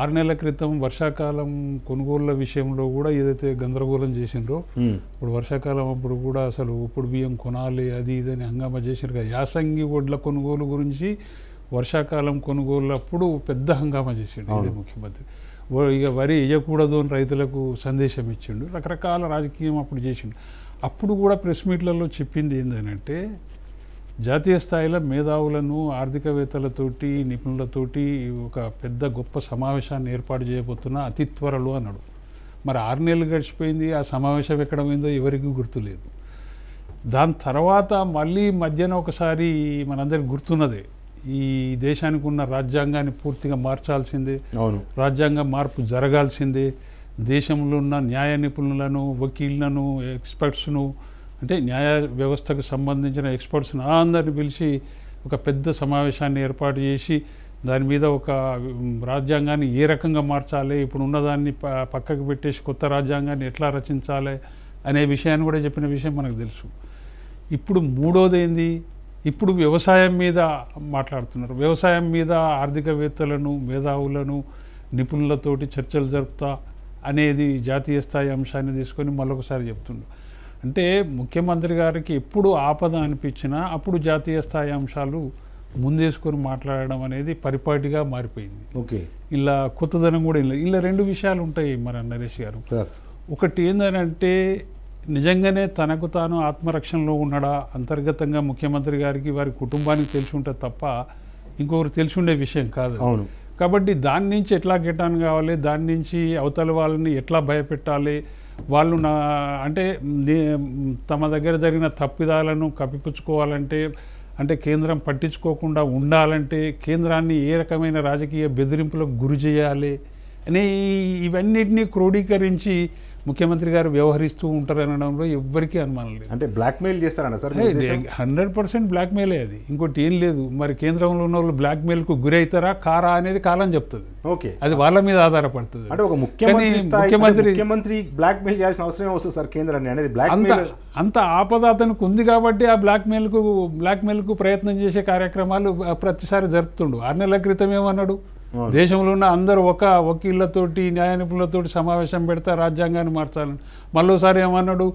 ఆరు నెలల క్రితం వర్షాకాలం కొనుగోళ్ల విషయంలో కూడా ఏదైతే గందరగోళం చేసిండ్రో ఇప్పుడు వర్షాకాలం అప్పుడు కూడా అసలు ఇప్పుడు బియ్యం కొనాలి అది ఇది అని హంగామా చేసినారు కదా యాసంగి ఒడ్ల కొనుగోలు గురించి వర్షాకాలం అప్పుడు పెద్ద హంగామా చేసిండు ఇది ముఖ్యమంత్రి ఇక వరి వేయకూడదు అని రైతులకు సందేశం ఇచ్చిండు రకరకాల రాజకీయం అప్పుడు చేసిండు అప్పుడు కూడా ప్రెస్ మీట్లలో చెప్పింది ఏంటంటే జాతీయ స్థాయిలో మేధావులను ఆర్థికవేత్తలతోటి నిపుణులతోటి ఒక పెద్ద గొప్ప సమావేశాన్ని ఏర్పాటు చేయబోతున్న అతి త్వరలో అన్నాడు మరి ఆరు నెలలు గడిచిపోయింది ఆ సమావేశం ఎక్కడ పోయిందో ఎవరికీ గుర్తులేదు దాని తర్వాత మళ్ళీ మధ్యన ఒకసారి మనందరికి గుర్తున్నదే ఈ దేశానికి ఉన్న రాజ్యాంగాన్ని పూర్తిగా మార్చాల్సిందే రాజ్యాంగ మార్పు జరగాల్సిందే దేశంలో ఉన్న న్యాయ నిపుణులను వకీళ్లను ఎక్స్పర్ట్స్ను అంటే న్యాయ వ్యవస్థకు సంబంధించిన ఎక్స్పర్ట్స్ని అందరిని పిలిచి ఒక పెద్ద సమావేశాన్ని ఏర్పాటు చేసి దాని మీద ఒక రాజ్యాంగాన్ని ఏ రకంగా మార్చాలి ఇప్పుడు ఉన్నదాన్ని పక్కకు పెట్టేసి కొత్త రాజ్యాంగాన్ని ఎట్లా రచించాలి అనే విషయాన్ని కూడా చెప్పిన విషయం మనకు తెలుసు ఇప్పుడు మూడోది ఏంది ఇప్పుడు వ్యవసాయం మీద మాట్లాడుతున్నారు వ్యవసాయం మీద ఆర్థికవేత్తలను మేధావులను నిపుణులతోటి చర్చలు జరుపుతా అనేది జాతీయ స్థాయి అంశాన్ని తీసుకొని మళ్ళొకసారి చెప్తున్నారు అంటే ముఖ్యమంత్రి గారికి ఎప్పుడు ఆపద అనిపించినా అప్పుడు జాతీయ స్థాయి అంశాలు ముందేసుకొని మాట్లాడడం అనేది పరిపాటిగా మారిపోయింది ఓకే ఇలా కొత్తదనం కూడా ఇలా ఇలా రెండు విషయాలు ఉంటాయి మన నరేష్ గారు ఒకటి ఏంటంటే నిజంగానే తనకు తాను ఆత్మరక్షణలో ఉన్నాడా అంతర్గతంగా ముఖ్యమంత్రి గారికి వారి కుటుంబానికి తెలిసి ఉంటే తప్ప ఇంకొకరు తెలిసి ఉండే విషయం కాదు అవును కాబట్టి దాని నుంచి ఎట్లా గెటాన్ కావాలి దాని నుంచి అవతల వాళ్ళని ఎట్లా భయపెట్టాలి వాళ్ళు నా అంటే తమ దగ్గర జరిగిన తప్పిదాలను కప్పిపుచ్చుకోవాలంటే అంటే కేంద్రం పట్టించుకోకుండా ఉండాలంటే కేంద్రాన్ని ఏ రకమైన రాజకీయ బెదిరింపులకు గురి చేయాలి అనే ఇవన్నిటినీ క్రోడీకరించి ముఖ్యమంత్రి గారు వ్యవహరిస్తూ ఉంటారు అనడంలో ఎవ్వరికీ అనుమానం లేదు అంటే బ్లాక్మెయిల్ చేస్తారన్న సార్ హండ్రెడ్ పర్సెంట్ బ్లాక్మెయిలే అది ఇంకోటి ఏం లేదు మరి కేంద్రంలో ఉన్న వాళ్ళు బ్లాక్మెయిల్కు గురవుతారా కారా అనేది కాలం చెప్తుంది ఓకే అది వాళ్ళ మీద ఆధారపడుతుంది అంటే ఒక ముఖ్యమంత్రి ముఖ్యమంత్రి ముఖ్యమంత్రి బ్లాక్మెయిల్ చేయాల్సిన అవసరం వస్తుంది సార్ కేంద్రాన్ని అనేది బ్లాక్మెయిల్ అంత ఆపద అతనికి ఉంది కాబట్టి ఆ బ్లాక్మెయిల్కు బ్లాక్మెయిల్కు ప్రయత్నం చేసే కార్యక్రమాలు ప్రతిసారి జరుపుతుండు ఆరు నెలల క్రితం ఏమన్నాడు దేశంలో ఉన్న అందరూ ఒక వకీళ్ళతోటి న్యాయ నిపుణులతోటి సమావేశం పెడతా రాజ్యాంగాన్ని మార్చాలని మళ్ళీసారి ఏమన్నాడు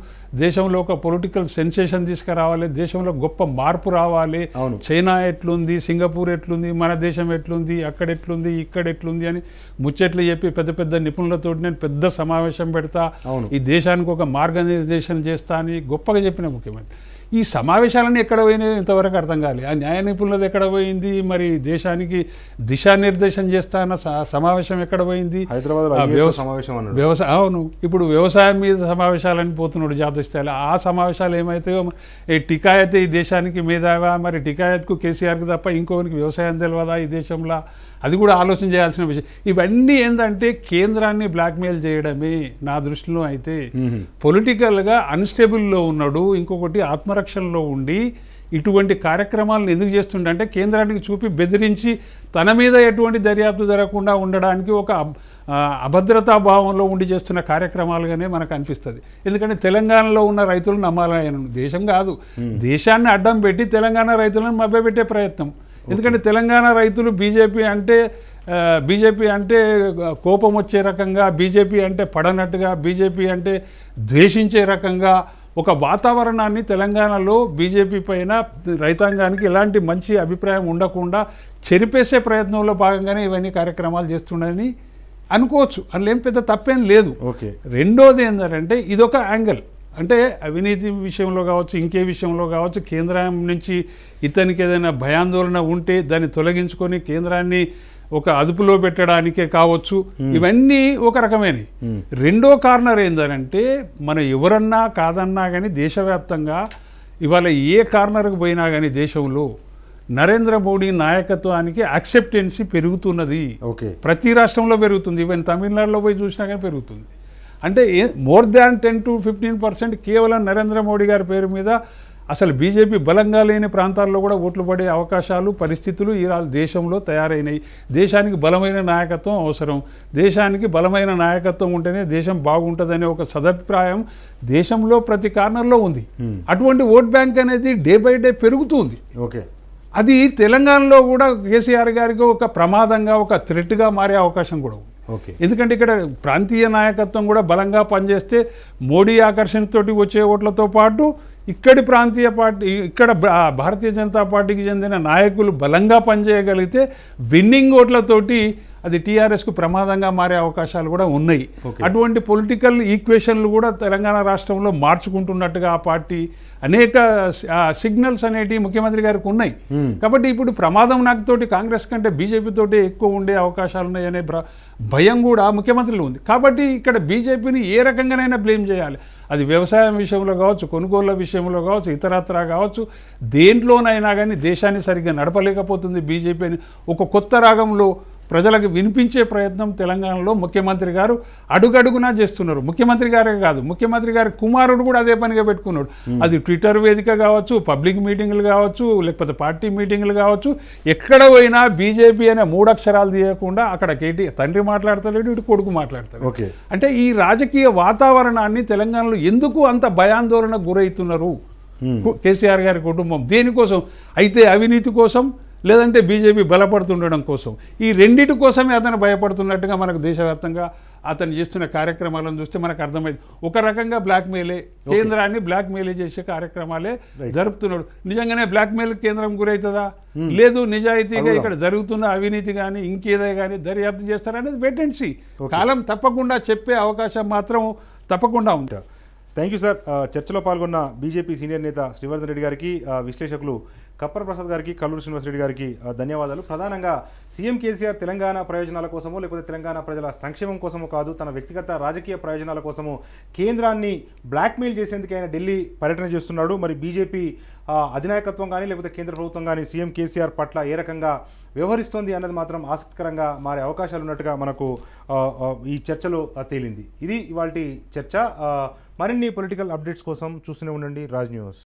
దేశంలో ఒక పొలిటికల్ సెన్సేషన్ తీసుకురావాలి దేశంలో గొప్ప మార్పు రావాలి చైనా ఎట్లుంది సింగపూర్ ఎట్లుంది మన దేశం ఎట్లుంది అక్కడ ఎట్లుంది ఇక్కడ ఎట్లుంది అని ముచ్చట్లు చెప్పి పెద్ద పెద్ద నిపుణులతోటి నేను పెద్ద సమావేశం పెడతా ఈ దేశానికి ఒక మార్గనిర్దేశం చేస్తా అని గొప్పగా చెప్పిన ముఖ్యమంత్రి ఈ సమావేశాలన్నీ ఎక్కడ పోయినాయి ఇంతవరకు అర్థం కాలే ఆ న్యాయ నిపుణులది ఎక్కడ పోయింది మరి దేశానికి దిశానిర్దేశం చేస్తాన సమావేశం ఎక్కడ పోయింది సమావేశం వ్యవసాయ అవును ఇప్పుడు వ్యవసాయం మీద సమావేశాలని పోతున్నాడు స్థాయిలో ఆ సమావేశాలు ఏమైతాయో ఈ టికాయత్ ఈ దేశానికి మీదావా మరి టికాయత్కు కేసీఆర్కి తప్ప ఇంకోనికి వ్యవసాయం తెలియదా ఈ దేశంలో అది కూడా ఆలోచన చేయాల్సిన విషయం ఇవన్నీ ఏంటంటే కేంద్రాన్ని బ్లాక్మెయిల్ చేయడమే నా దృష్టిలో అయితే పొలిటికల్గా అన్స్టేబుల్లో ఉన్నాడు ఇంకొకటి ఆత్మ సంరక్షణలో ఉండి ఇటువంటి కార్యక్రమాలను ఎందుకు చేస్తుండంటే కేంద్రానికి చూపి బెదిరించి తన మీద ఎటువంటి దర్యాప్తు జరగకుండా ఉండడానికి ఒక అభద్రతా భావంలో ఉండి చేస్తున్న కార్యక్రమాలుగానే మనకు అనిపిస్తుంది ఎందుకంటే తెలంగాణలో ఉన్న రైతులు నమ్మాలని దేశం కాదు దేశాన్ని అడ్డం పెట్టి తెలంగాణ రైతులను మభ్యపెట్టే ప్రయత్నం ఎందుకంటే తెలంగాణ రైతులు బీజేపీ అంటే బీజేపీ అంటే కోపం వచ్చే రకంగా బీజేపీ అంటే పడనట్టుగా బీజేపీ అంటే ద్వేషించే రకంగా ఒక వాతావరణాన్ని తెలంగాణలో బీజేపీ పైన రైతాంగానికి ఎలాంటి మంచి అభిప్రాయం ఉండకుండా చెరిపేసే ప్రయత్నంలో భాగంగానే ఇవన్నీ కార్యక్రమాలు చేస్తున్నాయని అనుకోవచ్చు అందులో ఏం పెద్ద తప్పేం లేదు ఓకే రెండోది ఏంటంటే ఇదొక యాంగిల్ అంటే అవినీతి విషయంలో కావచ్చు ఇంకే విషయంలో కావచ్చు కేంద్రం నుంచి ఇతనికి ఏదైనా భయాందోళన ఉంటే దాన్ని తొలగించుకొని కేంద్రాన్ని ఒక అదుపులో పెట్టడానికే కావచ్చు ఇవన్నీ ఒక రకమైనవి రెండో కార్నర్ ఏందనంటే మన ఎవరన్నా కాదన్నా కానీ దేశవ్యాప్తంగా ఇవాళ ఏ కార్నర్కి పోయినా కానీ దేశంలో నరేంద్ర మోడీ నాయకత్వానికి యాక్సెప్టెన్సీ పెరుగుతున్నది ఓకే ప్రతి రాష్ట్రంలో పెరుగుతుంది ఈవెన్ తమిళనాడులో పోయి చూసినా కానీ పెరుగుతుంది అంటే more than ten to fifteen percent కేవలం నరేంద్ర మోడీ గారి పేరు మీద అసలు బీజేపీ బలంగా లేని ప్రాంతాల్లో కూడా ఓట్లు పడే అవకాశాలు పరిస్థితులు ఈ దేశంలో తయారైనాయి దేశానికి బలమైన నాయకత్వం అవసరం దేశానికి బలమైన నాయకత్వం ఉంటేనే దేశం బాగుంటుందనే ఒక సదభిప్రాయం దేశంలో ప్రతి కార్నర్లో ఉంది అటువంటి ఓట్ బ్యాంక్ అనేది డే బై డే పెరుగుతుంది ఓకే అది తెలంగాణలో కూడా కేసీఆర్ గారికి ఒక ప్రమాదంగా ఒక థ్రెట్గా మారే అవకాశం కూడా ఉంది ఓకే ఎందుకంటే ఇక్కడ ప్రాంతీయ నాయకత్వం కూడా బలంగా పనిచేస్తే మోడీ ఆకర్షణతోటి వచ్చే ఓట్లతో పాటు ఇక్కడి ప్రాంతీయ పార్టీ ఇక్కడ భారతీయ జనతా పార్టీకి చెందిన నాయకులు బలంగా పనిచేయగలిగితే విన్నింగ్ ఓట్లతోటి అది టీఆర్ఎస్కు ప్రమాదంగా మారే అవకాశాలు కూడా ఉన్నాయి అటువంటి పొలిటికల్ ఈక్వేషన్లు కూడా తెలంగాణ రాష్ట్రంలో మార్చుకుంటున్నట్టుగా ఆ పార్టీ అనేక సిగ్నల్స్ అనేటివి ముఖ్యమంత్రి గారికి ఉన్నాయి కాబట్టి ఇప్పుడు ప్రమాదం నాకు తోటి కాంగ్రెస్ కంటే బీజేపీతో ఎక్కువ ఉండే అవకాశాలు ఉన్నాయనే భయం కూడా ముఖ్యమంత్రిలో ఉంది కాబట్టి ఇక్కడ బీజేపీని ఏ రకంగానైనా బ్లేమ్ చేయాలి అది వ్యవసాయం విషయంలో కావచ్చు కొనుగోళ్ల విషయంలో కావచ్చు ఇతరత్రా కావచ్చు దేంట్లోనైనా కానీ దేశాన్ని సరిగ్గా నడపలేకపోతుంది బీజేపీ ఒక కొత్త రాగంలో ప్రజలకు వినిపించే ప్రయత్నం తెలంగాణలో ముఖ్యమంత్రి గారు అడుగడుగునా చేస్తున్నారు ముఖ్యమంత్రి గారే కాదు ముఖ్యమంత్రి గారి కుమారుడు కూడా అదే పనిగా పెట్టుకున్నాడు అది ట్విట్టర్ వేదిక కావచ్చు పబ్లిక్ మీటింగ్లు కావచ్చు లేకపోతే పార్టీ మీటింగ్లు కావచ్చు ఎక్కడ పోయినా బీజేపీ అనే మూడక్షరాలు తీయకుండా అక్కడ కేటీ తండ్రి మాట్లాడతలేడు ఇటు కొడుకు మాట్లాడతాడు ఓకే అంటే ఈ రాజకీయ వాతావరణాన్ని తెలంగాణలో ఎందుకు అంత భయాందోళనకు గురవుతున్నారు కేసీఆర్ గారి కుటుంబం దేనికోసం అయితే అవినీతి కోసం లేదంటే బీజేపీ బలపడుతుండడం కోసం ఈ రెండింటి కోసమే అతను భయపడుతున్నట్టుగా మనకు దేశవ్యాప్తంగా అతను చేస్తున్న కార్యక్రమాలను చూస్తే మనకు అర్థమైంది ఒక రకంగా బ్లాక్మెయిలే కేంద్రాన్ని బ్లాక్మెయిలే చేసే కార్యక్రమాలే జరుపుతున్నాడు నిజంగానే బ్లాక్మెయిల్ కేంద్రం గురవుతుందా hmm. లేదు నిజాయితీగా ఇక్కడ జరుగుతున్న అవినీతి కానీ ఇంకేదే కానీ దర్యాప్తు చేస్తారనేది వెటెన్సీ కాలం తప్పకుండా చెప్పే అవకాశం మాత్రం తప్పకుండా ఉంటారు థ్యాంక్ యూ సార్ చర్చలో పాల్గొన్న బీజేపీ సీనియర్ నేత శ్రీవర్ధన్ రెడ్డి గారికి విశ్లేషకులు కప్పర్ ప్రసాద్ గారికి కల్లూరు శ్రీనివాసరెడ్డి గారికి ధన్యవాదాలు ప్రధానంగా సీఎం కేసీఆర్ తెలంగాణ ప్రయోజనాల కోసము లేకపోతే తెలంగాణ ప్రజల సంక్షేమం కోసము కాదు తన వ్యక్తిగత రాజకీయ ప్రయోజనాల కోసము కేంద్రాన్ని బ్లాక్మెయిల్ చేసేందుకు ఆయన ఢిల్లీ పర్యటన చేస్తున్నాడు మరి బీజేపీ అధినాయకత్వం కానీ లేకపోతే కేంద్ర ప్రభుత్వం కానీ సీఎం కేసీఆర్ పట్ల ఏ రకంగా వ్యవహరిస్తోంది అన్నది మాత్రం ఆసక్తికరంగా మారే అవకాశాలు ఉన్నట్టుగా మనకు ఈ చర్చలో తేలింది ఇది ఇవాళ చర్చ మరిన్ని పొలిటికల్ అప్డేట్స్ కోసం చూస్తూనే ఉండండి రాజ్ న్యూస్